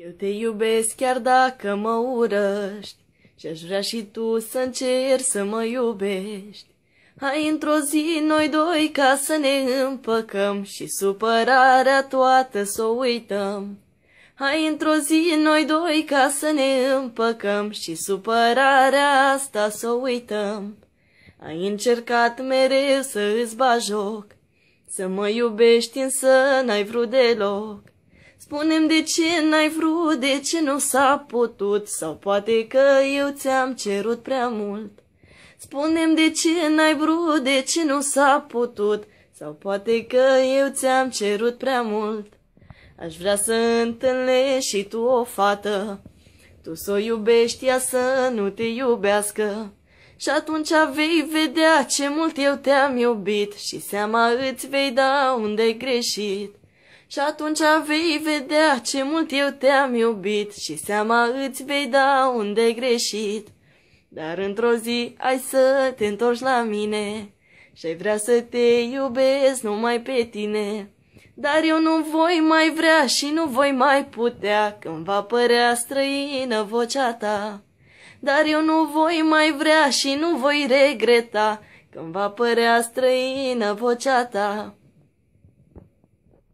Eu te iubesc chiar dacă mă urăști Și-aș vrea și tu să încerci să mă iubești Hai într-o zi noi doi ca să ne împăcăm Și supărarea toată să o uităm Hai într-o zi noi doi ca să ne împăcăm Și supărarea asta să o uităm Ai încercat mereu să îți bajoc Să mă iubești însă n-ai vrut deloc Spunem de ce n-ai vrut, de ce nu s-a putut Sau poate că eu ți-am cerut prea mult Spunem de ce n-ai vrut, de ce nu s-a putut Sau poate că eu ți-am cerut prea mult Aș vrea să întâlnești și tu o fată Tu să o iubești, ea să nu te iubească și atunci vei vedea ce mult eu te-am iubit Și seama îți vei da unde-ai greșit și atunci vei vedea ce mult eu te-am iubit și seama îți vei da unde ai greșit. Dar într-o zi ai să te întorci la mine și ai vrea să te iubesc numai pe tine. Dar eu nu voi mai vrea și nu voi mai putea când va părea străină vocea ta. Dar eu nu voi mai vrea și nu voi regreta când va părea străină vocea ta.